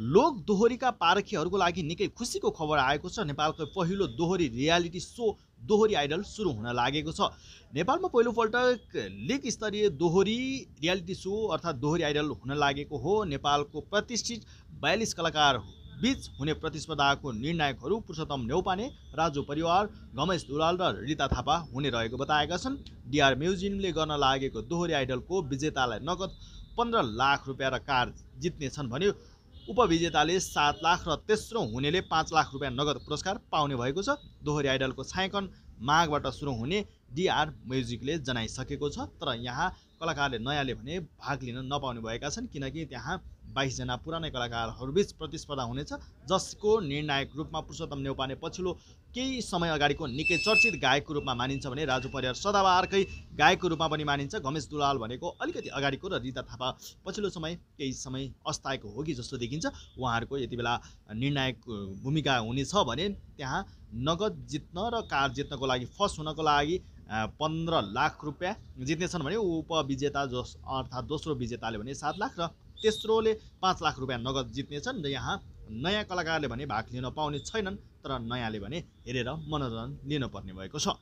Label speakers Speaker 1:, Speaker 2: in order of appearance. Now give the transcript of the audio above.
Speaker 1: लोक दोहोरीका पारखीहरूको लागि निकै खुसीको खबर आएको छ नेपालको पहिलो दोहोरी रियालिटी सो दोहोरी आइडल सुरु हुन लागेको छ नेपालमा पहिलोपल्ट लिग स्तरीय दोहोरी रियालिटी सो अर्थात् दोहोरी आइडल हुन लागेको हो नेपालको प्रतिष्ठित बयालिस कलाकार बिच हुने प्रतिस्पर्धाको निर्णायकहरू पुरुषोत्तम नेौपाने राजु परिवार गमेश दुलाल र रिता थापा हुने रहेको बताएका छन् डिआर म्युजियमले गर्न लागेको दोहोरी आइडलको विजेतालाई नगद पन्ध्र लाख रुपियाँ र कार जित्नेछन् भन्यो उपविजेताले सात लाख र तेस्रो हुनेले पाँच लाख रुपियाँ नगद पुरस्कार पाउने भएको छ दोहोरी आइडलको छायाङ्कन माघबाट सुरु हुने डिआर म्युजिकले जनाइसकेको छ तर यहाँ कलाकारले नयाँले भने भाग लिन नपाउने भएका छन् किनकि त्यहाँ बाइसजना पुरानै कलाकारहरूबीच प्रतिस्पर्धा हुनेछ जसको निर्णायक रूपमा पुरुषोत्तम नेउपाने पछिल्लो केही समय अगाडिको निकै चर्चित गायकको रूपमा मानिन्छ भने राजु परियार सदावा अर्कै गायकको रूपमा पनि मानिन्छ गमेश दुलाल भनेको अलिकति अगाडिको र रिता थापा पछिल्लो समय केही समय अस्ताएको हो कि जस्तो देखिन्छ उहाँहरूको यति बेला निर्णायक भूमिका हुनेछ भने त्यहाँ नगद जित्न र कार जित्नको लागि फर्स्ट हुनको लागि पन्ध्र लाख रुपियाँ जित्नेछन् भने उपविजेता जस अर्थात् दोस्रो विजेताले भने सात लाख र तेस्रोले पाँच लाख रुपियाँ नगद जित्नेछन् र यहाँ नयाँ कलाकारले भने भाग लिन पाउने छैनन् तर नयाँले भने हेरेर मनोरञ्जन लिनुपर्ने भएको छ